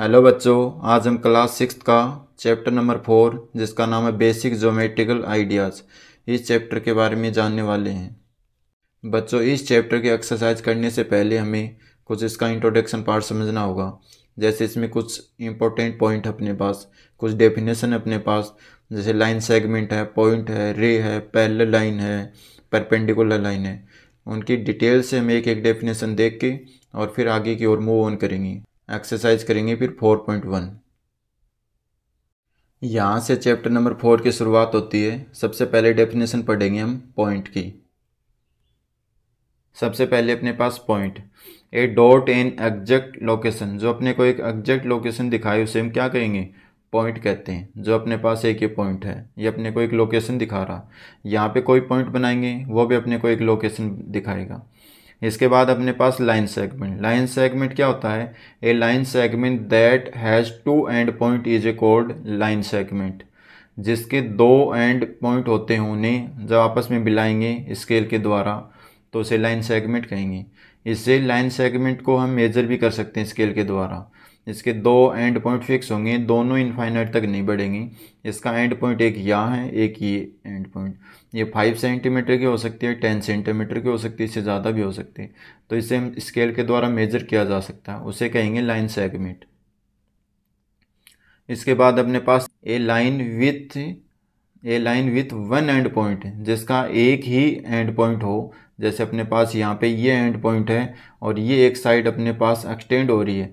Hello बच्चों आज हम क्लास सिक्स का चैप्टर नंबर फोर जिसका नाम है बेसिक जोमेटिकल आइडियाज़ इस चैप्टर के बारे में जानने वाले हैं बच्चों इस चैप्टर की एक्सरसाइज करने से पहले हमें कुछ इसका इंट्रोडक्शन पार्ट समझना होगा जैसे इसमें कुछ इंपॉर्टेंट पॉइंट अपने पास कुछ डेफिनेशन अपने पास जैसे लाइन सेगमेंट है पॉइंट है रे है पैरल लाइन है परपेंडिकुलर लाइन है उनकी डिटेल से हम एक एक डेफिनेशन देख के और फिर आगे की ओर मूव ऑन करेंगे एक्सरसाइज करेंगे फिर फोर पॉइंट वन यहाँ से चैप्टर नंबर फोर की शुरुआत होती है सबसे पहले डेफिनेशन पढ़ेंगे हम पॉइंट की सबसे पहले अपने पास point a dot an exact location जो अपने को एक एग्जैक्ट लोकेशन दिखाए उसे हम क्या कहेंगे पॉइंट कहते हैं जो अपने पास एक ही पॉइंट है ये अपने को एक लोकेशन दिखा रहा यहाँ पे कोई पॉइंट बनाएंगे वो भी अपने को एक लोकेशन दिखाएगा इसके बाद अपने पास लाइन सेगमेंट लाइन सेगमेंट क्या होता है a line segment that has two end point is a called line segment जिसके दो एंड पॉइंट होते हैं उन्हें जब आपस में मिलाएंगे स्केल के द्वारा तो उसे लाइन सेगमेंट कहेंगे इससे लाइन सेगमेंट को हम मेजर भी कर सकते हैं स्केल के द्वारा इसके दो एंड पॉइंट फिक्स होंगे दोनों इनफाइनाइट तक नहीं बढ़ेंगे इसका एंड पॉइंट एक यहाँ है एक ये एंड पॉइंट ये फाइव सेंटीमीटर की हो सकती है टेन सेंटीमीटर की हो सकती है इससे ज़्यादा भी हो सकती है तो इसे हम स्केल के द्वारा मेजर किया जा सकता है उसे कहेंगे लाइन सेगमेंट इसके बाद अपने पास a line with a line with one end point जिसका एक ही एंड पॉइंट हो जैसे अपने पास यहाँ पे ये एंड पॉइंट है और ये एक साइड अपने पास एक्सटेंड हो रही है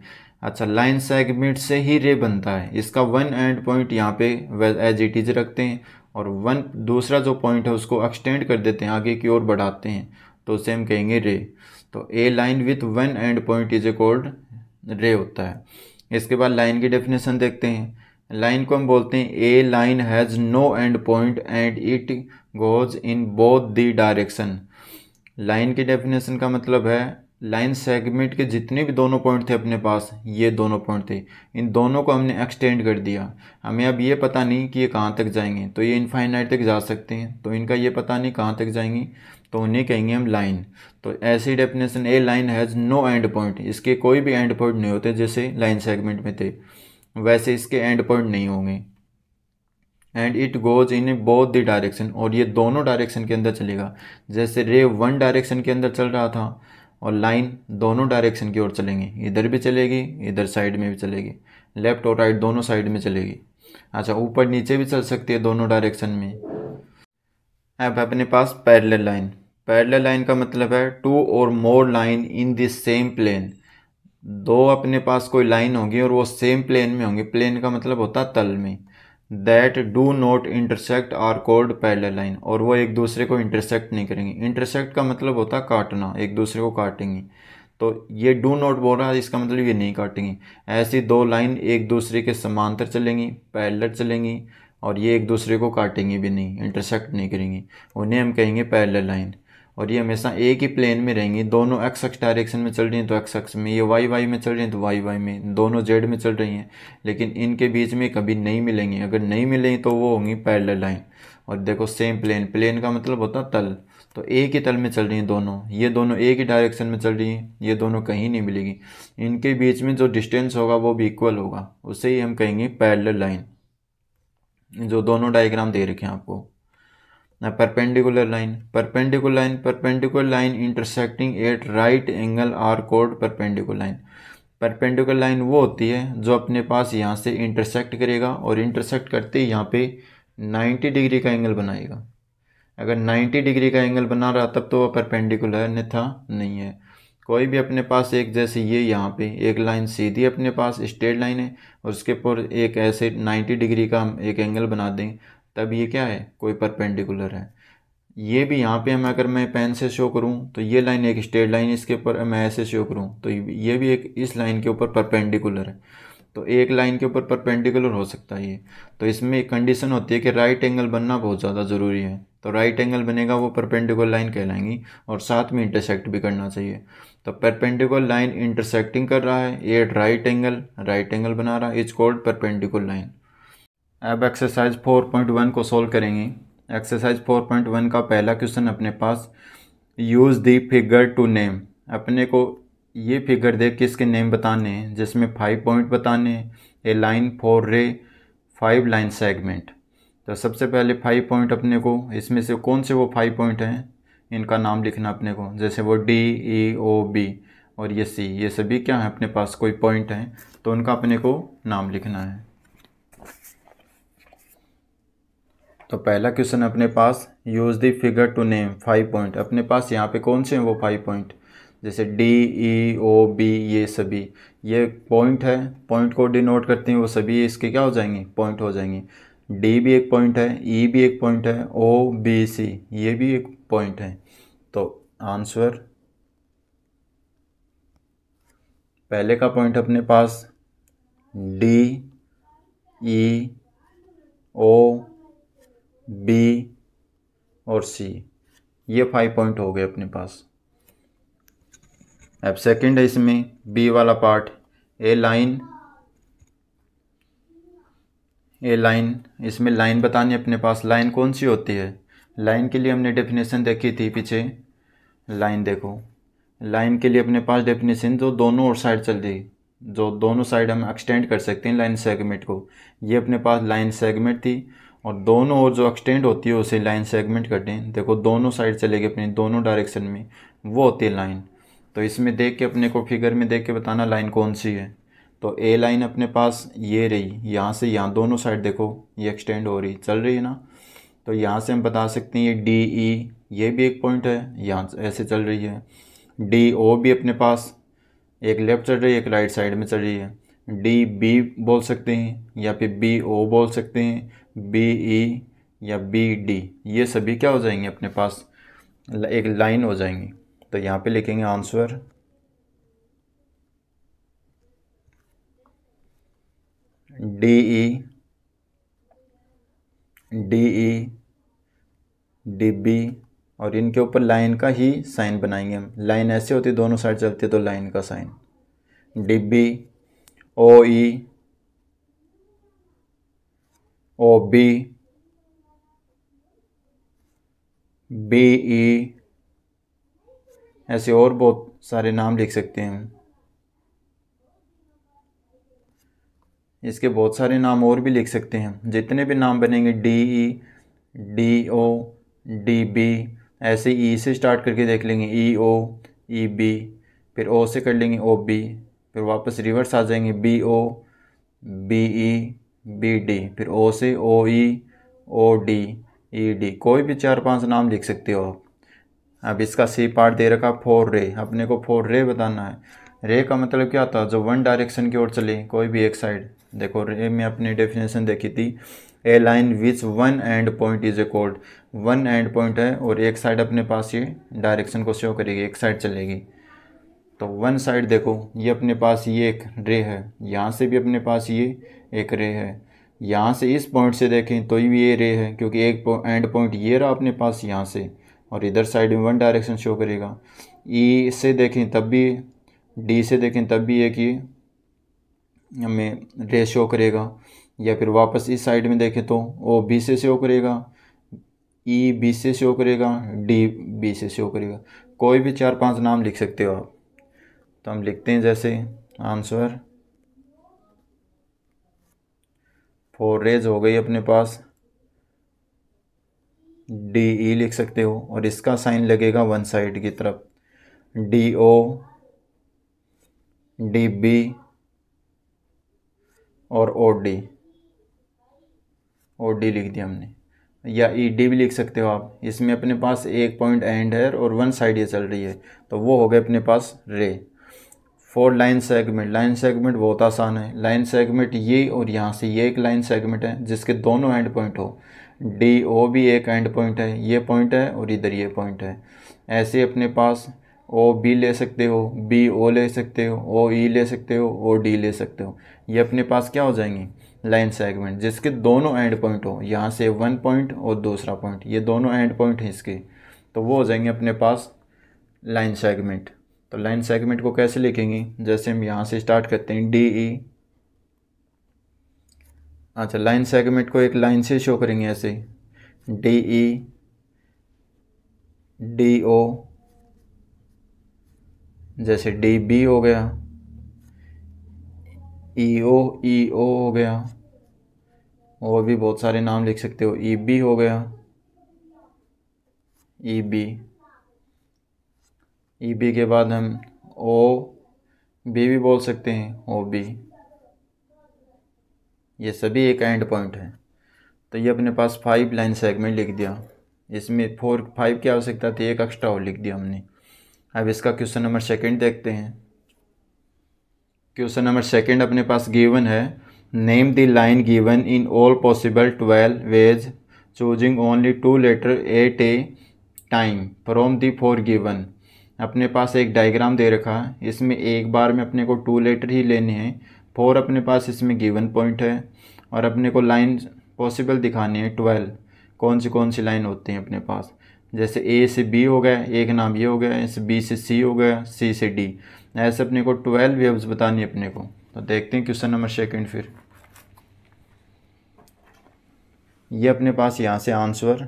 अच्छा लाइन सेगमेंट से ही रे बनता है इसका वन एंड पॉइंट यहाँ पे एज इट इज रखते हैं और वन दूसरा जो पॉइंट है उसको एक्सटेंड कर देते हैं आगे की ओर बढ़ाते हैं तो उसे हम कहेंगे रे तो a line with one end point is a called ray होता है इसके बाद लाइन की डेफिनेशन देखते हैं लाइन को हम बोलते हैं a line has no end point and it goes in both the direction line की डेफिनेशन का मतलब है लाइन सेगमेंट के जितने भी दोनों पॉइंट थे अपने पास ये दोनों पॉइंट थे इन दोनों को हमने एक्सटेंड कर दिया हमें अब ये पता नहीं कि ये कहाँ तक जाएंगे तो ये इनफाइनाइट तक जा सकते हैं तो इनका ये पता नहीं कहाँ तक जाएंगे तो उन्हें कहेंगे हम लाइन तो ऐसी definition a line has no end point इसके कोई भी एंड पॉइंट नहीं होते जैसे लाइन सेगमेंट में थे वैसे इसके एंड पॉइंट नहीं होंगे and it goes in both the direction और ये दोनों डायरेक्शन के अंदर चलेगा जैसे रे वन डायरेक्शन के अंदर चल रहा था और लाइन दोनों डायरेक्शन की ओर चलेंगी इधर भी चलेगी इधर साइड में भी चलेगी लेफ्ट और राइट दोनों साइड में चलेगी अच्छा ऊपर नीचे भी चल सकती है दोनों डायरेक्शन में अब अपने पास पैरल लाइन पैरल लाइन का मतलब है two or more line in this same plane दो अपने पास कोई लाइन होगी और वो सेम प्लेन में होंगी प्लेन का मतलब होता है तल में that do not intersect are called parallel line और वो एक दूसरे को इंटरसेक्ट नहीं करेंगे इंटरसेक्ट का मतलब होता है काटना एक दूसरे को काटेंगे तो ये डू नॉट बोल रहा है इसका मतलब ये नहीं काटेंगी ऐसी दो लाइन एक दूसरे के समांतर चलेंगी पैरल चलेंगी और ये एक दूसरे को काटेंगी भी नहीं इंटरसेक्ट नहीं करेंगी उन्हें हम कहेंगे पैरल लाइन और ये हमेशा एक ही प्लेन में रहेंगी दोनों एक्स एक्स डायरेक्शन में चल रही हैं तो एक्स एक्स में ये वाई वाई में चल रही हैं तो वाई वाई में दोनों जेड में चल रही हैं लेकिन इनके बीच में कभी नहीं मिलेंगी अगर नहीं मिलेंगी तो वो होंगी पैरल लाइन और देखो सेम प्लेन प्लेन का मतलब होता तल तो एक ही तल में चल रही हैं दोनों ये दोनों एक ही डायरेक्शन में चल रही हैं ये दोनों कहीं नहीं मिलेगी इनके बीच में जो डिस्टेंस होगा वो भी इक्वल होगा उसे ही हम कहेंगे पैरल लाइन जो दोनों डायग्राम दे रखे हैं आपको perpendicular line perpendicular line perpendicular line intersecting at right angle are called perpendicular line perpendicular line वो होती है जो अपने पास यहाँ से इंटरसेक्ट करेगा और इंटरसेक्ट करते ही यहाँ पे 90 डिग्री का एंगल बनाएगा अगर 90 डिग्री का एंगल बना रहा तब तो वह परपेंडिकुलर था नहीं है कोई भी अपने पास एक जैसे ये यहाँ पे एक लाइन सीधी अपने पास स्ट्रेट लाइन है और उसके ऊपर एक ऐसे 90 डिग्री का हम एक एंगल बना दें तब ये क्या है कोई परपेंडिकुलर है ये भी यहाँ पे हम अगर मैं पेन से शो करूँ तो ये लाइन एक स्ट्रेट लाइन इसके ऊपर मैं ऐसे शो करूँ तो ये भी एक इस लाइन के ऊपर परपेंडिकुलर है तो एक लाइन के ऊपर परपेंडिकुलर हो सकता है ये तो इसमें एक कंडीशन होती है कि राइट एंगल बनना बहुत ज़्यादा ज़रूरी है तो राइट एंगल बनेगा वो परपेंडिकुलर लाइन कहलाएंगी और साथ में इंटरसेक्ट भी करना चाहिए तो परपेंडिकुलर लाइन इंटरसेक्टिंग कर रहा है at right angle right angle बना रहा है इज कॉल्ड परपेंडिकुलर लाइन अब एक्सरसाइज 4.1 को सॉल्व करेंगे एक्सरसाइज 4.1 का पहला क्वेश्चन अपने पास use the figure to name अपने को ये फिगर देख के इसके नेम बताने हैं जिसमें फाइव पॉइंट बताने हैं a line four ray five line segment तो सबसे पहले फाइव पॉइंट अपने को इसमें से कौन से वो फाइव पॉइंट हैं इनका नाम लिखना अपने को जैसे वो डी ई ओ बी और ये सी ये सभी क्या है अपने पास कोई पॉइंट हैं तो उनका अपने को नाम लिखना है तो पहला क्वेश्चन अपने पास use the figure to name five point अपने पास यहाँ पे कौन से हैं वो फाइव पॉइंट जैसे डी ई ओ बी ये सभी ये पॉइंट है पॉइंट को डिनोट करते हैं वो सभी इसके क्या हो जाएंगे पॉइंट हो जाएंगे डी भी एक पॉइंट है ई e भी एक पॉइंट है ओ बी सी ये भी एक पॉइंट है तो आंसर पहले का पॉइंट अपने पास डी ई ओ बी और सी ये फाइव पॉइंट हो गए अपने पास अब सेकंड है इसमें बी वाला part a line a line इसमें लाइन बतानी अपने पास लाइन कौन सी होती है लाइन के लिए हमने डेफिनेशन देखी थी पीछे लाइन देखो लाइन के लिए अपने पास डेफिनेशन जो दोनों और साइड चल रही जो दोनों साइड हम एक्सटेंड कर सकते हैं लाइन सेगमेंट को ये अपने पास लाइन सेगमेंट थी और दोनों ओर जो एक्सटेंड होती है उसे लाइन सेगमेंट करते हैं देखो दोनों साइड गए अपनी दोनों डायरेक्शन में वो होती है लाइन तो इसमें देख के अपने को फिगर में देख के बताना लाइन कौन सी है तो ए लाइन अपने पास ये रही यहाँ से यहाँ दोनों साइड देखो ये एक्सटेंड हो रही चल रही है ना तो यहाँ से हम बता सकते हैं ये डी ई e, ये भी एक पॉइंट है यहाँ ऐसे चल रही है डी ओ भी अपने पास एक लेफ़्ट चल रही है एक राइट साइड में चल रही है डी बी बोल सकते हैं या फिर बी ओ बोल सकते हैं बी ई e या बी डी ये सभी क्या हो जाएंगे अपने पास एक लाइन हो जाएंगी तो यहाँ पे लिखेंगे answer D E D E D B और इनके ऊपर लाइन का ही साइन बनाएंगे हम लाइन ऐसे होती है दोनों साइड चलती है तो लाइन का sign D B O E O B B E ऐसे और बहुत सारे नाम लिख सकते हैं इसके बहुत सारे नाम और भी लिख सकते हैं जितने भी नाम बनेंगे D E D O D B ऐसे ई e से स्टार्ट करके देख लेंगे ई ओ ई बी फिर ओ से कर लेंगे ओ बी फिर वापस रिवर्स आ जाएंगे B O B E B D फिर ओ सी ओ E O D E D कोई भी चार पांच नाम लिख सकते हो आप अब इसका सी पार्ट दे रखा फोर रे अपने को फोर रे बताना है रे का मतलब क्या था जो वन डायरेक्शन की ओर चले कोई भी एक साइड देखो रे में अपनी डेफिनेशन देखी थी a line which one end point is a code one end point है और एक साइड अपने पास ये डायरेक्शन को शो करेगी एक साइड चलेगी तो वन साइड देखो ये अपने पास ये एक रे है यहाँ से भी अपने पास ये एक रे है यहाँ से इस पॉइंट से देखें तो भी ये रे है क्योंकि एक एंड पॉइंट ये रहा अपने पास यहाँ से और इधर साइड में वन डायरेक्शन शो करेगा ई e से देखें तब भी डी से देखें तब भी एक ये हमें रे शो करेगा या फिर वापस इस साइड में देखें तो ओ बी से शो करेगा ई e, बी से शो करेगा डी बी से शो करेगा कोई भी चार पांच नाम लिख सकते हो आप तो हम लिखते हैं जैसे आंसर फोर रेज हो गई अपने पास डी ई e लिख सकते हो और इसका साइन लगेगा वन साइड की तरफ डी ओ डी बी और ओ डी ओ डी लिख दिया हमने या ई e डी भी लिख सकते हो आप इसमें अपने पास एक पॉइंट एंड है और वन साइड ये चल रही है तो वो हो गए अपने पास ray four line segment line segment बहुत आसान है लाइन सेगमेंट ये और यहाँ से ये एक लाइन सेगमेंट है जिसके दोनों एंड पॉइंट हो डी ओ भी एक एंड पॉइंट है ये पॉइंट है और इधर ये पॉइंट है ऐसे अपने पास ओ बी ले सकते हो बी ओ ले सकते हो ओ ई e ले सकते हो ओ डी ले सकते हो ये अपने पास क्या हो जाएंगी लाइन सेगमेंट जिसके दोनों एंड पॉइंट हो यहाँ से वन पॉइंट और दूसरा पॉइंट ये दोनों एंड पॉइंट हैं इसके तो वो हो जाएंगे अपने पास लाइन सेगमेंट तो लाइन सेगमेंट को कैसे लिखेंगे जैसे हम यहाँ से स्टार्ट करते हैं डी ई e। अच्छा लाइन सेगमेंट को एक लाइन से शो करेंगे ऐसे डी ई डी ओ जैसे डी बी हो गया ई ओ ई ओ हो गया और भी बहुत सारे नाम लिख सकते हो ई e, बी हो गया E e, B E e B के बाद हम ओ बी भी बोल सकते हैं ओ बी ये सभी एक एंड पॉइंट है तो ये अपने पास फाइव लाइन सेगमेंट लिख दिया इसमें फोर फाइव की आवश्यकता थी एक एक्स्ट्रा और लिख दिया हमने अब इसका क्वेश्चन नंबर सेकंड देखते हैं क्वेश्चन नंबर सेकंड अपने पास गिवन है name the line given in all possible twelve ways choosing only two letter at a time from the four given अपने पास एक डायग्राम दे रखा है इसमें एक बार में अपने को टू लेटर ही लेने हैं फोर अपने पास इसमें गिवन पॉइंट है और अपने को लाइन पॉसिबल दिखानी है ट्वेल्व कौन सी कौन सी लाइन होती हैं अपने पास जैसे ए से बी हो गया एक नाम ये हो गया ऐसे बी से सी हो गया सी से डी ऐसे अपने को ट्वेल्व वेव्स बतानी है अपने को तो देखते हैं क्वेश्चन नंबर सेकेंड फिर ये अपने पास यहाँ से आंसर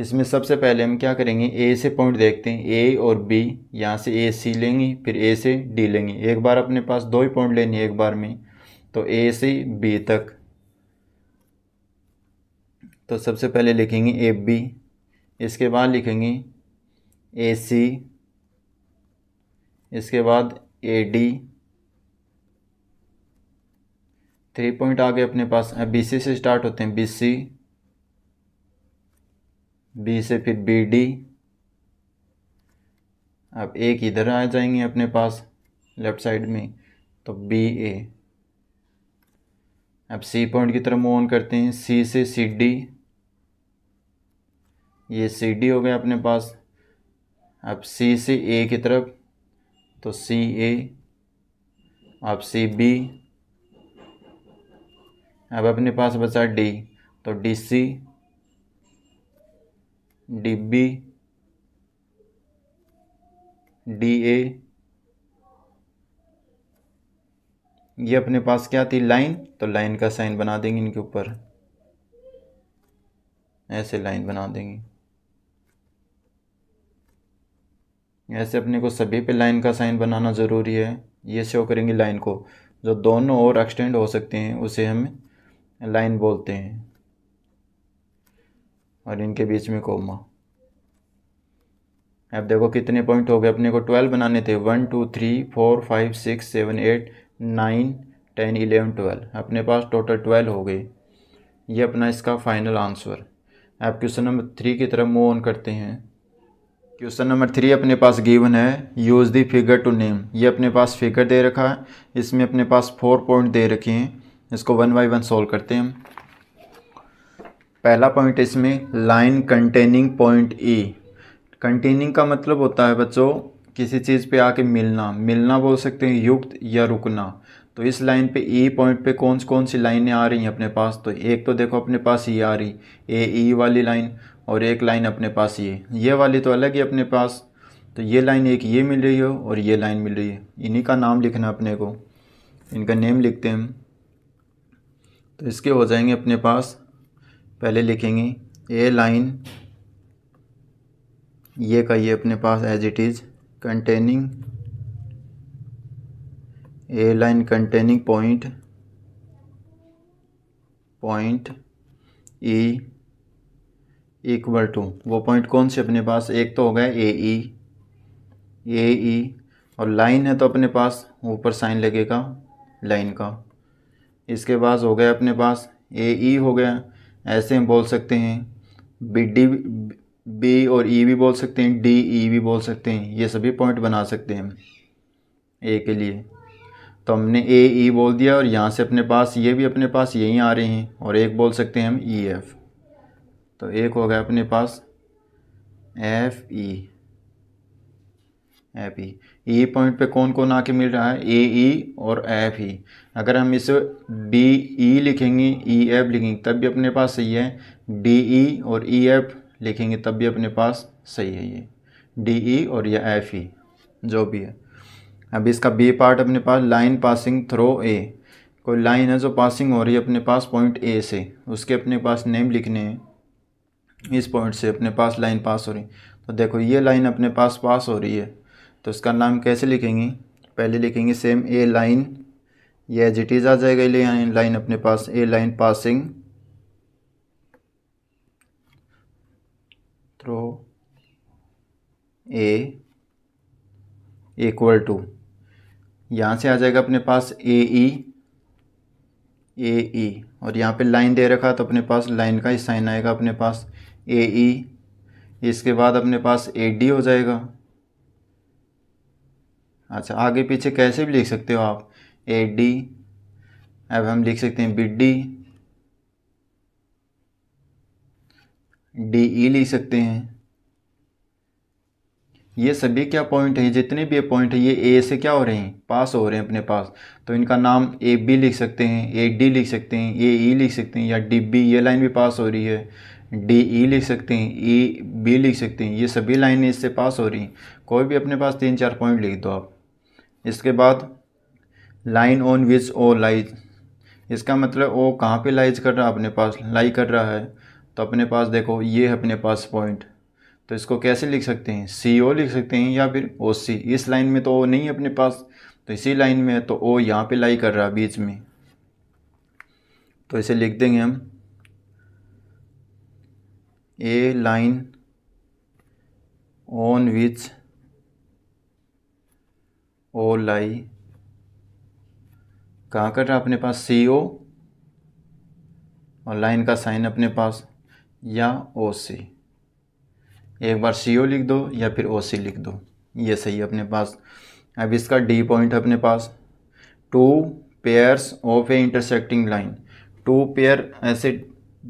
इसमें सबसे पहले हम क्या करेंगे ए से पॉइंट देखते हैं ए और बी यहाँ से ए सी लेंगे फिर ए से डी लेंगे एक बार अपने पास दो ही पॉइंट लेनी है एक बार में तो ए से बी तक तो सबसे पहले लिखेंगे ए बी इसके बाद लिखेंगे ए सी इसके बाद ए डी थ्री पॉइंट आ गए अपने पास बी सी से स्टार्ट होते हैं बी सी बी से फिर बी डी अब एक इधर आ जाएंगे अपने पास लेफ्ट साइड में तो बी ए अब सी पॉइंट की तरफ मूव ऑन करते हैं सी से सी डी ये सी डी हो गया अपने पास अब सी से ए की तरफ तो सी ए अब सी बी अब अपने पास बचा डी तो डी सी डिब्बी डी ए ये अपने पास क्या थी लाइन तो लाइन का साइन बना देंगे इनके ऊपर ऐसे लाइन बना देंगे ऐसे अपने को सभी पे लाइन का साइन बनाना ज़रूरी है ये शो करेंगे लाइन को जो दोनों और एक्सटेंड हो सकते हैं उसे हम लाइन बोलते हैं और इनके बीच में कोमा अब देखो कितने पॉइंट हो गए अपने को ट्वेल्व बनाने थे one two three four five six seven eight nine ten eleven twelve अपने पास टोटल ट्वेल्व हो गए ये अपना इसका फाइनल आंसर आप क्वेश्चन नंबर थ्री की तरफ मूव ऑन करते हैं क्वेश्चन नंबर थ्री अपने पास गिवन है use the figure to name ये अपने पास फिगर दे रखा है इसमें अपने पास फोर पॉइंट दे रखे हैं इसको वन बाई वन सॉल्व करते हैं हम पहला पॉइंट इसमें line containing point E containing का मतलब होता है बच्चों किसी चीज़ पे आके मिलना मिलना बोल सकते हैं युक्त या रुकना तो इस लाइन पे ई e पॉइंट पे कौन कौन सी लाइनें आ रही हैं अपने पास तो एक तो देखो अपने पास ये e आ रही ए ई e वाली लाइन और एक लाइन अपने पास ये ये वाली तो अलग ही अपने पास तो ये लाइन एक ये मिल रही हो और ये लाइन मिल रही है इन्हीं का नाम लिखना अपने को इनका नेम लिखते हैं तो इसके हो जाएंगे अपने पास पहले लिखेंगे ए लाइन ये कहिए अपने पास as it is containing a line containing point point E equal to वो पॉइंट कौन से अपने पास एक तो हो गया ए ई ए ई और लाइन है तो अपने पास ऊपर साइन लगेगा लाइन का इसके बाद हो गया अपने पास ए ई e हो गया ऐसे हम बोल सकते हैं बी डी बी और ई e भी बोल सकते हैं डी ई e भी बोल सकते हैं ये सभी पॉइंट बना सकते हैं हम ए के लिए तो हमने ए ई e बोल दिया और यहाँ से अपने पास ये भी अपने पास यहीं आ रहे हैं और एक बोल सकते हैं हम ई e, एफ तो एक हो गया अपने पास F E e। F E E point पे कौन कौन आके मिल रहा है ए ई e और एफ ई e। अगर हम इसे डी ई e लिखेंगे ई एफ लिखेंगे तब भी अपने पास सही है डी ई और ई एफ लिखेंगे तब भी अपने पास सही है ये डी ई और या एफ ई जो भी है अब इसका बी पार्ट अपने पास लाइन पासिंग थ्रो ए कोई लाइन है जो पासिंग हो रही है अपने पास पॉइंट ए से उसके अपने पास नेम लिखने हैं इस पॉइंट से अपने पास लाइन पास हो रही तो देखो ये लाइन अपने पास पास हो रही है तो इसका नाम कैसे लिखेंगे पहले लिखेंगे सेम ए लाइन ये एज इट इज़ आ जाएगा ये लाइन अपने पास a line passing through A equal to यहाँ से आ जाएगा अपने पास ए ई ए ई और यहाँ पे लाइन दे रखा तो अपने पास लाइन का ही साइन आएगा अपने पास ए ई e. इसके बाद अपने पास ए डी हो जाएगा अच्छा आगे पीछे कैसे भी लिख सकते हो आप ए डी अब हम लिख सकते हैं बी डी डी ई लिख सकते हैं ये सभी क्या पॉइंट हैं जितने भी पॉइंट हैं ये ए से क्या हो रहे हैं पास हो रहे हैं अपने पास तो इनका नाम ए बी लिख सकते हैं ए डी लिख सकते हैं ए ई e लिख सकते हैं या डी बी ये लाइन भी पास हो रही है डी ई e लिख सकते हैं ई e, बी लिख सकते हैं ये सभी लाइनें इससे पास हो रही हैं कोई भी अपने पास तीन चार पॉइंट लिख दो आप इसके बाद line on which O lies इसका मतलब ओ कहाँ पे लाइज कर रहा है अपने पास लाई कर रहा है तो अपने पास देखो ये है अपने पास पॉइंट तो इसको कैसे लिख सकते हैं सी ओ लिख सकते हैं या फिर ओ सी इस लाइन में तो ओ नहीं है अपने पास तो इसी लाइन में है तो ओ यहाँ पे लाई कर रहा है बीच में तो इसे लिख देंगे हम ए लाइन ऑन विच ओ लाई कहाँ कट रहा अपने पास सी ओ और लाइन का साइन अपने पास या ओ सी एक बार सी ओ लिख दो या फिर ओ सी लिख दो ये सही है अपने पास अब इसका डी पॉइंट है अपने पास two pairs of a intersecting line two pair ऐसे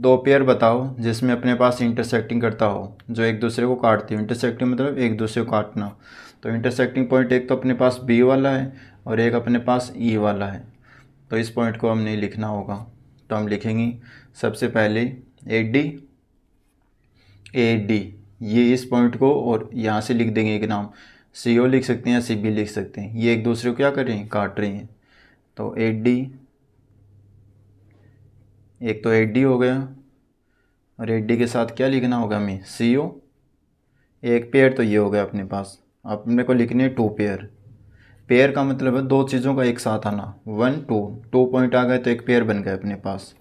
दो पेयर बताओ जिसमें अपने पास इंटरसेक्टिंग करता हो जो एक दूसरे को काटती हो इंटरसेक्टिंग मतलब एक दूसरे को काटना तो इंटरसेक्टिंग पॉइंट एक तो अपने पास बी वाला है और एक अपने पास ई e वाला है तो इस पॉइंट को हमने लिखना होगा तो हम लिखेंगे सबसे पहले ए डी ए डी ये इस पॉइंट को और यहाँ से लिख देंगे एक नाम सी ओ लिख सकते हैं या सी बी लिख सकते हैं ये एक दूसरे को क्या कर रहे हैं काट रही हैं तो ए डी एक तो ए डी हो गया और ए डी के साथ क्या लिखना होगा हमें सी ओ एक पेयर तो ये हो गया अपने पास अपने को लिखनी है टू पेयर पेयर का मतलब है दो चीज़ों का एक साथ आना वन टू टू पॉइंट आ गए तो एक पेयर बन गए अपने पास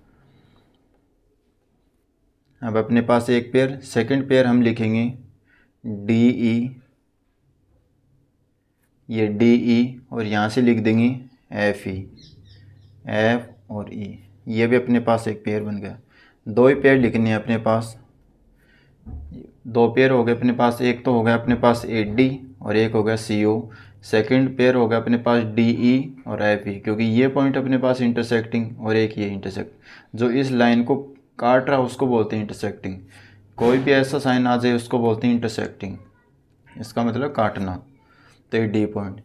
अब अपने पास एक पेयर सेकंड पेयर हम लिखेंगे डी ई e. ये डी ई e और यहाँ से लिख देंगे एफ ई एफ और ई e. ये भी अपने पास एक पेयर बन गया दो ही पेयर लिखने हैं अपने पास दो पेयर हो गए अपने पास एक तो हो गया अपने पास ए डी और एक हो गया सी ओ सेकेंड पेयर हो गया अपने पास डी ई e और एफ ई e, क्योंकि ये पॉइंट अपने पास इंटरसेक्टिंग और एक ये इंटरसेक्ट जो इस लाइन को काट रहा उसको बोलते हैं इंटरसेक्टिंग कोई भी ऐसा साइन आ जाए उसको बोलते हैं इंटरसेक्टिंग इसका मतलब काटना तो ये डी पॉइंट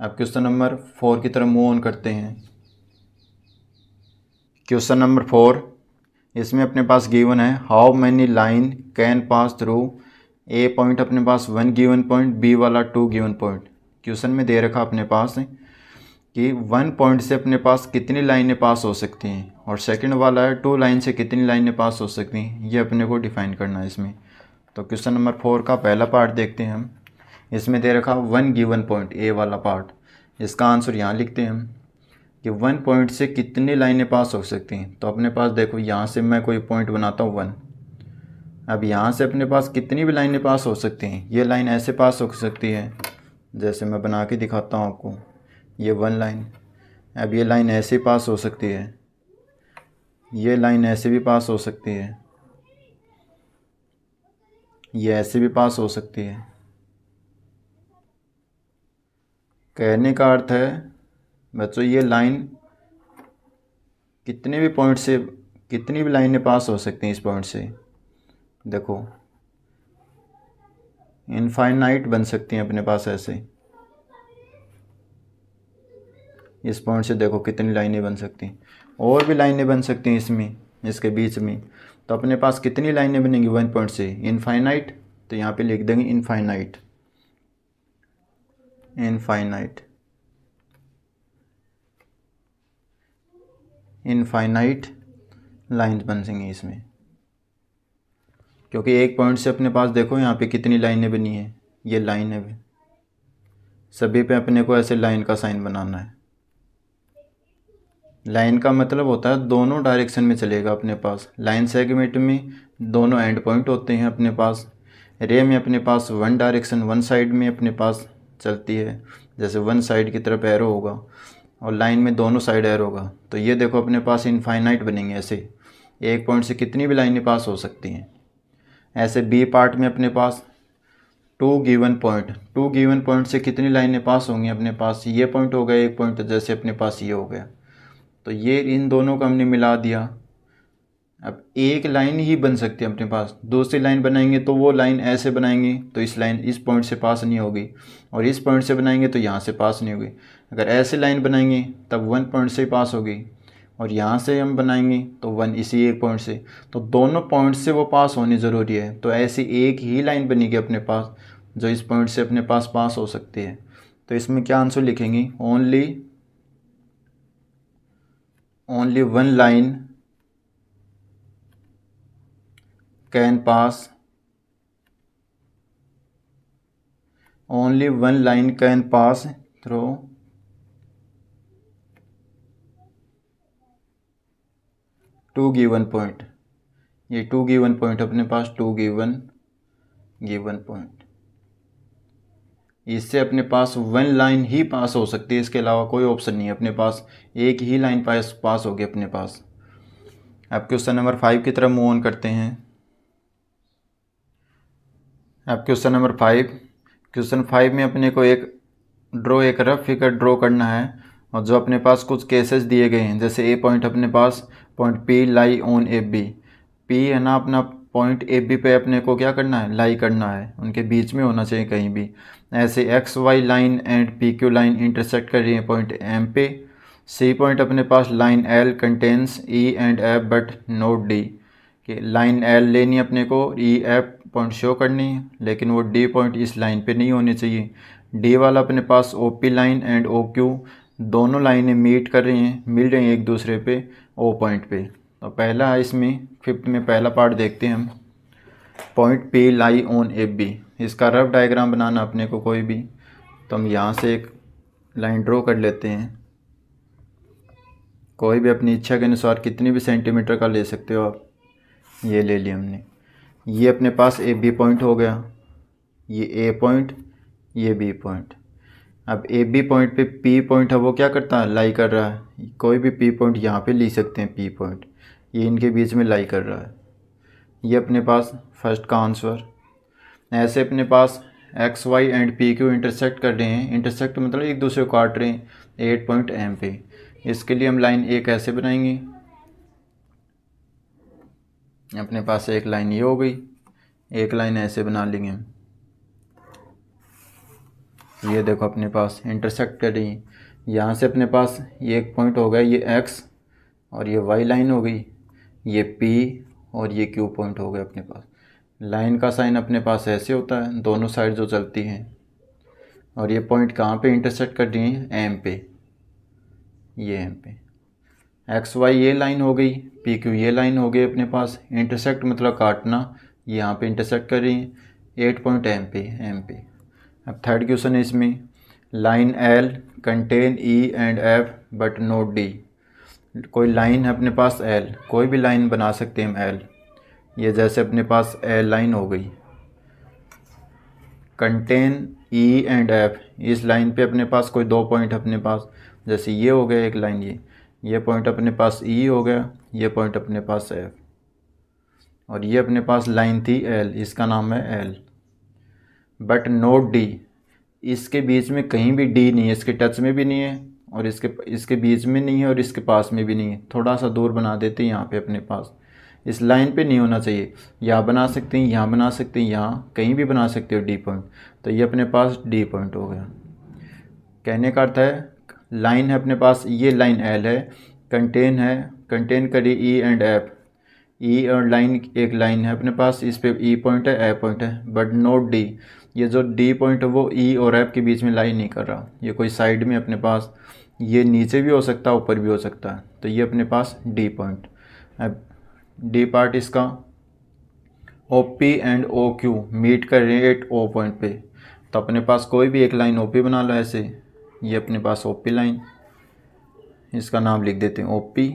अब क्वेश्चन नंबर फोर की तरफ मूव ऑन करते हैं क्वेश्चन नंबर फोर इसमें अपने पास गिवन है how many line can pass through a point अपने पास वन गिवन पॉइंट बी वाला टू गिवन पॉइंट क्वेश्चन में दे रखा अपने पास है कि वन पॉइंट से अपने पास कितनी लाइनें पास हो सकती हैं और सेकंड वाला है टू लाइन से कितनी लाइनें पास हो सकती हैं ये अपने को डिफाइन करना है इसमें तो क्वेश्चन नंबर फोर का पहला पार्ट देखते हैं हम इसमें दे रखा वन गिवन पॉइंट ए वाला पार्ट इसका आंसर यहाँ लिखते हैं हम कि वन पॉइंट से कितनी लाइनें पास हो सकती हैं तो अपने पास देखो यहाँ से मैं कोई पॉइंट बनाता हूँ वन अब यहाँ से अपने पास कितनी भी लाइनें पास हो सकती हैं ये लाइन ऐसे पास हो सकती है जैसे मैं बना के दिखाता हूँ आपको ये वन लाइन अब ये लाइन ऐसे पास हो सकती है ये लाइन ऐसे भी पास हो सकती है ये ऐसे भी पास हो सकती है कहने का अर्थ है बच्चों ये लाइन कितने भी पॉइंट से कितनी भी लाइनें पास हो सकती हैं इस पॉइंट से देखो इनफाइनाइट बन सकती हैं अपने पास ऐसे इस पॉइंट से देखो कितनी लाइनें बन सकती हैं और भी लाइनें बन सकती हैं इसमें इसके बीच में तो अपने पास कितनी लाइनें बनेंगी वन पॉइंट से इनफाइनाइट तो यहाँ पे लिख देंगे इनफाइनाइट इनफाइनाइट इनफाइनाइट लाइन बन सकेंगी इसमें क्योंकि एक पॉइंट से अपने पास देखो यहाँ पे कितनी लाइनें बनी है ये लाइन है भी सभी पे अपने को ऐसे लाइन का साइन बनाना है लाइन का मतलब होता है दोनों डायरेक्शन में चलेगा अपने पास लाइन सेगमेंट में दोनों एंड पॉइंट होते हैं अपने पास रे में अपने पास वन डायरेक्शन वन साइड में अपने पास चलती है जैसे वन साइड की तरफ एरो होगा और लाइन में दोनों साइड एरो होगा तो ये देखो अपने पास इनफाइनाइट बनेंगे ऐसे एक पॉइंट से कितनी भी लाइनें पास हो सकती हैं ऐसे बी पार्ट में अपने पास two given point two given point से कितनी लाइनें पास होंगी अपने पास ये पॉइंट हो गया एक पॉइंट जैसे अपने पास ये हो गया तो ये इन दोनों को हमने मिला दिया अब एक लाइन ही बन सकती है अपने पास दूसरी लाइन बनाएंगे तो वो लाइन ऐसे बनाएंगे तो इस लाइन इस पॉइंट से पास नहीं होगी और इस पॉइंट से बनाएंगे तो यहाँ से पास नहीं होगी अगर ऐसे लाइन बनाएंगे तब वन पॉइंट से ही पास होगी और यहाँ से हम बनाएंगे तो वन इसी एक पॉइंट से तो दोनों पॉइंट से वो पास होनी ज़रूरी है तो ऐसी एक ही लाइन बनेगी अपने पास जो इस पॉइंट से अपने पास पास हो सकती है तो इसमें क्या आंसर लिखेंगे only only one line can pass only one line can pass through two given point ये टू गिवन पॉइंट अपने पास टू गिवन गिवन पॉइंट इससे अपने पास वन लाइन ही पास हो सकती है इसके अलावा कोई ऑप्शन नहीं है अपने पास एक ही लाइन पास पास होगी अपने पास आप क्वेश्चन नंबर फाइव की तरफ मूव ऑन करते हैं आप question number five question five में अपने को एक ड्रॉ एक रफ फिगर ड्रॉ करना है और जो अपने पास कुछ केसेस दिए गए हैं जैसे ए पॉइंट अपने पास point P lie on A B P है ना अपना पॉइंट ए बी पे अपने को क्या करना है लाई करना है उनके बीच में होना चाहिए कहीं भी ऐसे X Y line and P Q line intersect कर रही है पॉइंट एम पे सी पॉइंट अपने पास line L contains E and F but not D कि लाइन एल लेनी अपने को ई एफ पॉइंट शो करनी है लेकिन वो डी पॉइंट इस लाइन पे नहीं होनी चाहिए डी वाला अपने पास O P line and O Q दोनों लाइनें मीट कर रही हैं मिल रही हैं एक दूसरे पे ओ पॉइंट पे तो पहला है इसमें फिफ्थ में पहला पार्ट देखते हैं हम point P lie on A B इसका रफ डायग्राम बनाना अपने को कोई भी तो हम यहाँ से एक लाइन ड्रॉ कर लेते हैं कोई भी अपनी इच्छा के अनुसार कितनी भी सेंटीमीटर का ले सकते हो आप ये ले लिया हमने ये अपने पास ए बी पॉइंट हो गया ये ए पॉइंट ये बी पॉइंट अब ए बी पॉइंट पे पी पॉइंट है वो क्या करता है लाई कर रहा है कोई भी पी पॉइंट यहाँ पे ले सकते हैं पी पॉइंट ये इनके बीच में लाई कर रहा है ये अपने पास फर्स्ट का आंसर ऐसे अपने पास X Y and P Q intersect कर रहे हैं इंटरसेक्ट मतलब एक दूसरे को काट रहे हैं एट पॉइंट एम पे इसके लिए हम लाइन ए कैसे बनाएंगे अपने पास एक लाइन ये हो गई एक लाइन ऐसे बना लेंगे हम ये देखो अपने पास इंटरसेक्ट कर रही हैं यहाँ से अपने पास ये एक पॉइंट हो गया ये एक्स और ये वाई लाइन हो गई ये पी और ये क्यू पॉइंट हो गया अपने पास लाइन का साइन अपने पास ऐसे होता है दोनों साइड जो चलती हैं और ये पॉइंट कहाँ पे इंटरसेक्ट कर रही हैं एम पे ये एम पे एक्स वाई ये लाइन हो गई पी क्यू ये लाइन हो गई अपने पास इंटरसेक्ट मतलब काटना यहाँ पे इंटरसेक्ट कर रही हैं एट पॉइंट एम पे एम पे अब थर्ड क्वेश्चन है इसमें line L contain E and F but not D कोई लाइन है अपने पास एल कोई भी लाइन बना सकते हैं हम एल ये जैसे अपने पास एल लाइन हो गई कंटेन ई एंड एफ इस लाइन पे अपने पास कोई दो पॉइंट अपने पास जैसे ये हो गया एक लाइन ये ये पॉइंट अपने पास ई e हो गया ये पॉइंट अपने पास एफ और ये अपने पास लाइन थी एल इसका नाम है एल बट नोट डी इसके बीच में कहीं भी डी नहीं है इसके टच में भी नहीं है और इसके इसके बीच में नहीं है और इसके पास में भी नहीं है थोड़ा सा दूर बना देते हैं यहाँ पे अपने पास इस लाइन पे नहीं होना चाहिए यहाँ बना सकते हैं यहाँ बना सकते हैं यहाँ कहीं भी बना सकते हो डी पॉइंट तो ये अपने पास डी पॉइंट हो गया कहने का अर्थ है लाइन है अपने पास ये लाइन एल है कंटेन है कंटेन करी ई एंड एफ ई और लाइन एक लाइन है अपने पास इस पर ई e पॉइंट है ए पॉइंट है बट नोट डी ये जो डी पॉइंट है वो ई e और एफ के बीच में लाई नहीं कर रहा ये कोई साइड में अपने पास ये नीचे भी हो सकता है ऊपर भी हो सकता है तो ये अपने पास डी पॉइंट अब डी पार्ट इसका O P and O Q meet कर रहे हैं एट ओ पॉइंट पे तो अपने पास कोई भी एक लाइन ओ पी बना लो ऐसे ये अपने पास ओ पी लाइन इसका नाम लिख देते हैं ओ पी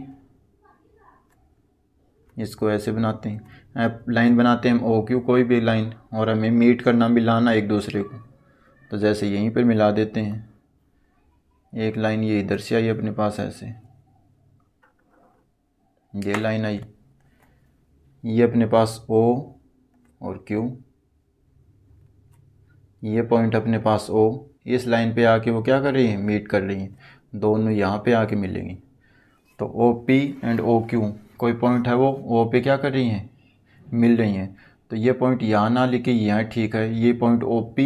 इसको ऐसे बनाते हैं लाइन बनाते हैं ओ क्यू कोई भी लाइन और हमें मीट करना मिलाना एक दूसरे को तो जैसे यहीं पर मिला देते हैं एक लाइन ये इधर से आई अपने पास ऐसे ये लाइन आई ये अपने पास ओ और क्यू ये पॉइंट अपने पास ओ इस लाइन पे आके वो क्या कर रही है मीट कर रही हैं दोनों यहाँ पे आके मिलेंगी तो O P and O Q कोई पॉइंट है वो वो पे क्या कर रही हैं मिल रही हैं तो ये पॉइंट यहाँ ना लिखे यहाँ ठीक है ये पॉइंट ओ पी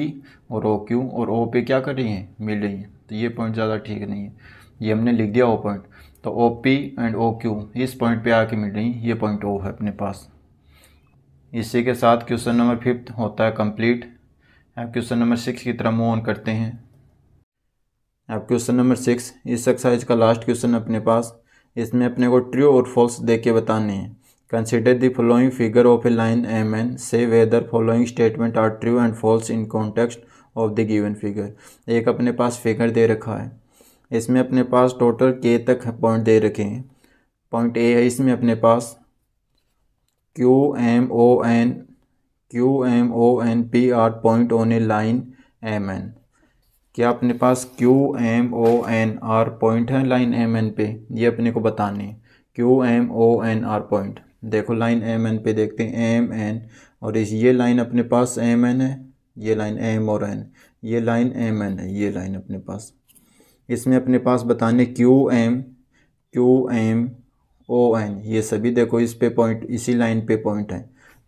और ओ क्यू और ओ पे क्या कर रही हैं मिल रही हैं तो ये पॉइंट ज़्यादा ठीक नहीं है ये हमने लिख दिया ओ पॉइंट तो O P and O Q इस पॉइंट पे आके मिल रही हैं ये पॉइंट ओ है अपने पास इसी के साथ क्वेश्चन नंबर फिफ्थ होता है कंप्लीट अब क्वेश्चन नंबर सिक्स की तरह मूव ऑन करते हैं अब क्वेश्चन नंबर सिक्स इस एक्सरसाइज का लास्ट क्वेश्चन अपने पास इसमें अपने को ट्रू और फॉल्स दे के बताने हैं consider the following figure of a line M N से whether following statement are true and false in context of the given figure एक अपने पास फिगर दे रखा है इसमें अपने पास टोटल के तक पॉइंट दे रखे हैं पॉइंट ए है इसमें अपने पास Q M O N Q M O N P R point on a line M N क्या अपने पास Q M O N R point है लाइन एम एन पे ये अपने को बताने हैं Q M O N R point देखो लाइन एम एन पे देखते हैं एम एन और इस ये लाइन अपने पास एम एन है ये लाइन एम और एन ये लाइन एम एन है ये लाइन अपने पास इसमें अपने पास बताने Q M Q M O N ये सभी देखो इस पे पॉइंट इसी लाइन पे पॉइंट है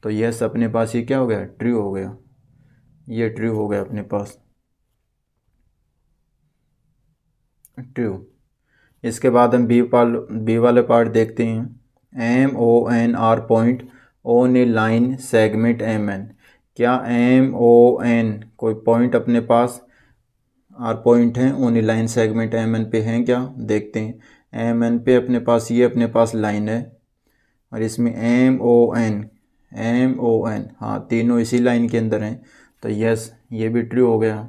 तो यस अपने पास ये क्या हो गया ट्रू हो गया ये ट्रू हो गया अपने पास टू इसके बाद हम बी पाल बी वाले पार्ट देखते हैं M O N R point on a line segment M N क्या एम ओ एन कोई पॉइंट अपने पास आर पॉइंट हैं on a line segment M N पे हैं क्या देखते हैं एम एन पे अपने पास ये अपने पास लाइन है और इसमें M O N M O N हाँ तीनों इसी लाइन के अंदर हैं तो यस ये भी ट्रू हो गया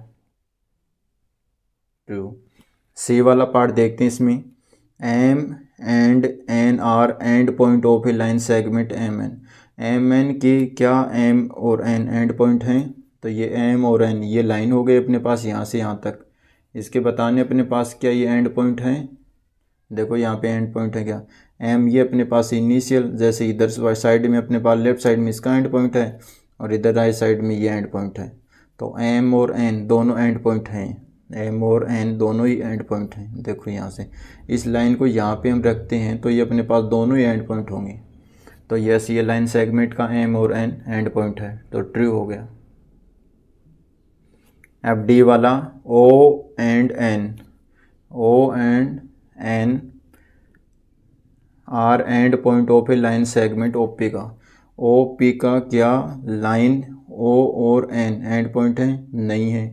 ट्रू सी वाला पार्ट देखते हैं इसमें M and N R end point of a line segment M N M N के क्या एम और एन एंड पॉइंट हैं तो ये एम और एन ये लाइन हो गई अपने पास यहाँ से यहाँ तक इसके बताने अपने पास क्या ये एंड पॉइंट हैं देखो यहाँ पे एंड पॉइंट है क्या एम ये अपने पास इनिशियल जैसे इधर साइड में अपने पास लेफ्ट साइड में इसका एंड पॉइंट है और इधर राइट साइड में ये एंड पॉइंट है तो एम और एन दोनों एंड पॉइंट हैं एम और एन दोनों ही एंड पॉइंट हैं देखो यहाँ से इस लाइन को यहाँ पे हम रखते हैं तो ये अपने पास दोनों ही एंड पॉइंट होंगे तो यस ये लाइन सेगमेंट का एम और एन एंड पॉइंट है तो ट्रू हो गया एफ डी वाला O and N O and N R end point of a line segment O P का ओ पी का क्या लाइन ओ और एन एंड पॉइंट है नहीं है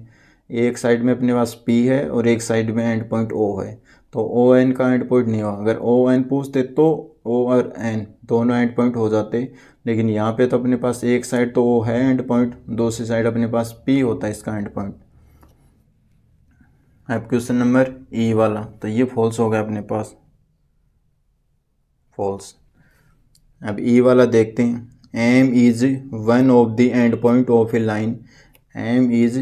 एक साइड में अपने पास पी है और एक साइड में एंड पॉइंट ओ है तो ओ एन का एंड पॉइंट नहीं हुआ अगर ओ एन पूछते तो ओ और एन दोनों एंड पॉइंट हो जाते लेकिन यहाँ पे तो अपने पास एक साइड तो ओ है एंड पॉइंट दूसरी साइड अपने पास पी होता है इसका एंड पॉइंट अब क्वेश्चन नंबर ई वाला तो ये फॉल्स हो गया अपने पास फॉल्स अब ई e वाला देखते हैं M is one of the end point of a line M is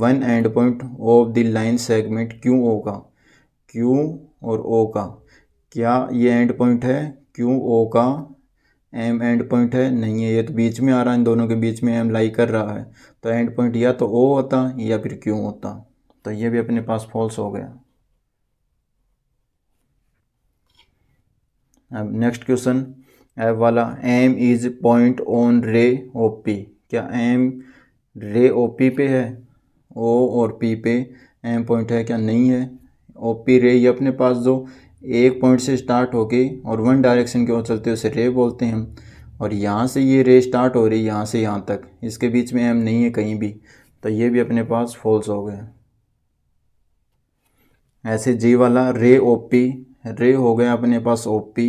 one end point of the line segment Q O का क्यू और ओ का क्या ये एंड पॉइंट है क्यू ओ का एम एंड पॉइंट है नहीं है ये तो बीच में आ रहा है इन दोनों के बीच में एम लाई कर रहा है तो एंड पॉइंट या तो ओ होता या फिर क्यू होता तो ये भी अपने पास फॉल्स हो गया अब नेक्स्ट क्वेश्चन वाला M is point on ray O P क्या एम रे ओ पी पे है ओ और पी पे एम पॉइंट है क्या नहीं है ओ पी रे ये अपने पास दो एक पॉइंट से स्टार्ट होके और वन डायरेक्शन की ओर चलते उसे रे बोलते हैं और यहाँ से ये रे स्टार्ट हो रही है यहाँ से यहाँ तक इसके बीच में एम नहीं है कहीं भी तो ये भी अपने पास फॉल्स हो गए ऐसे जी वाला रे ओ पी रे हो गया अपने पास O P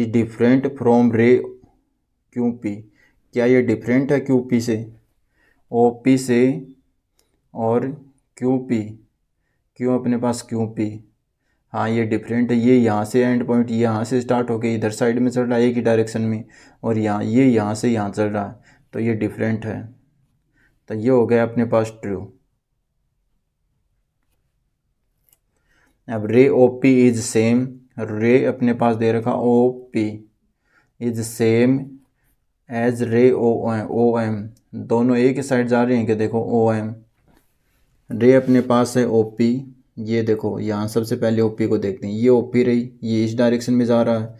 is different from ray Q P क्या ये डिफरेंट है क्यू पी से ओ पी से और क्यू पी क्यों अपने पास क्यू पी हाँ ये डिफरेंट है ये यहाँ से एंड पॉइंट यहाँ से स्टार्ट होके इधर साइड में चल रहा है एक ही डायरेक्शन में और यहाँ ये यहाँ से यहाँ चल रहा है तो ये डिफरेंट है तो ये हो गया अपने पास ट्रू अब रे ओ पी इज सेम रे अपने पास दे रखा O P is same as ray O O M दोनों एक ही साइड जा रहे हैं कि देखो ओ एम रे अपने पास है ओ पी ये देखो यहाँ सबसे पहले ओ पी को देखते हैं ये ओ पी रही ये इस डायरेक्शन में जा रहा है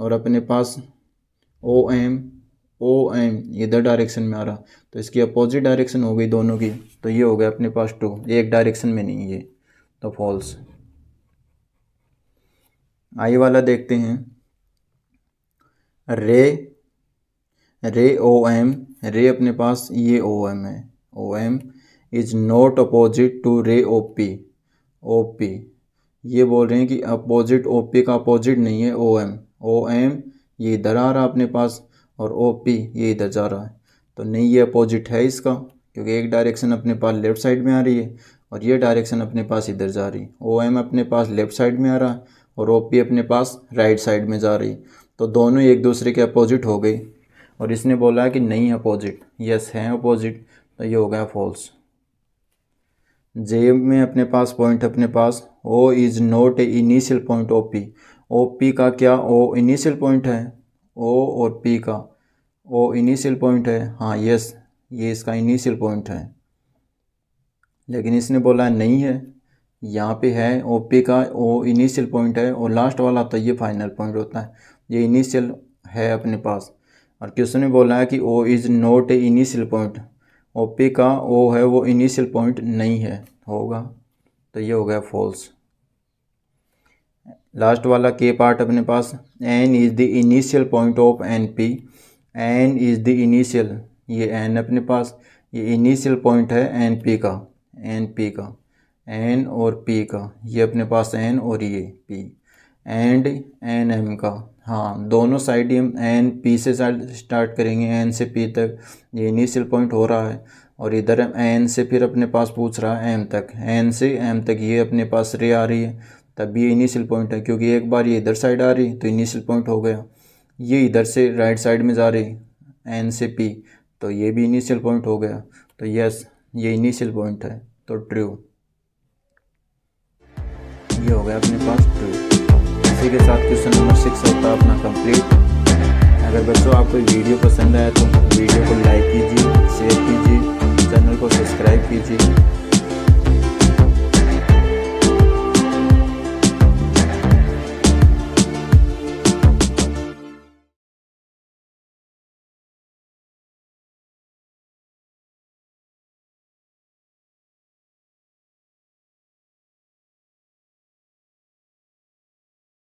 और अपने पास ओ एम ओ एम इधर डायरेक्शन में आ रहा तो इसकी अपोजिट डायरेक्शन हो गई दोनों की तो ये हो गया अपने पास टू एक डायरेक्शन में नहीं ये तो फॉल्स आई वाला देखते हैं रे रे ओ एम रे अपने पास ये ओ एम है O M is not opposite to ray O P O P ये बोल रहे हैं कि अपोजिट ओ पी का अपोजिट नहीं है ओ एम ओ एम ये इधर आ रहा अपने पास और ओ पी ये इधर जा रहा है तो नहीं ये अपोजिट है इसका क्योंकि एक डायरेक्शन अपने पास लेफ़्ट साइड में आ रही है और ये डायरेक्शन अपने पास इधर जा रही है ओ एम अपने पास लेफ़्ट साइड में आ रहा है और ओ पी अपने पास राइट साइड में जा रही है तो दोनों एक दूसरे के अपोजिट हो गई और इसने बोला कि नहीं अपोजिट यस है अपोजिट तो ये हो गया फॉल्स जेब में अपने पास पॉइंट अपने पास O is not a initial point O P O P का क्या ओ इनिशियल पॉइंट है ओ और पी का ओ इनिशियल पॉइंट है हाँ यस ये इसका इनिशियल पॉइंट है लेकिन इसने बोला नहीं है यहाँ पे है ओ पी का ओ इनिशियल पॉइंट है और लास्ट वाला तो ये फाइनल पॉइंट होता है ये इनिशियल है अपने पास और क्वेश्चन में बोला है कि O is not a initial point O P का ओ है वो इनिशियल पॉइंट नहीं है होगा तो ये हो गया फॉल्स लास्ट वाला के पार्ट अपने पास N is the initial point of N P N is the initial ये एन अपने पास ये इनिशियल पॉइंट है एन पी का एन पी का एन और पी का ये अपने पास एन और ये पी एंड एन एम का हाँ दोनों साइड ही हम एन पी से स्टार्ट करेंगे एन से पी तक ये इनिशियल पॉइंट हो रहा है और इधर हम एन से फिर अपने पास पूछ रहा है एम तक एन से एम तक ये अपने पास रे आ रही है तब ये इनिशियल पॉइंट है क्योंकि एक बार ये इधर साइड आ रही तो इनिशियल पॉइंट हो गया ये इधर से राइट साइड में जा रही एन से पी तो ये भी इनिशियल पॉइंट हो गया तो यस ये इनिशियल पॉइंट है तो ट्रू ये हो गया अपने पास ट्रू इसी के साथ क्वेश्चन नंबर सिक्स होता है अपना कंप्लीट अगर बच्चों आपको वीडियो पसंद आया तो वीडियो को लाइक कीजिए शेयर कीजिए चैनल को सब्सक्राइब कीजिए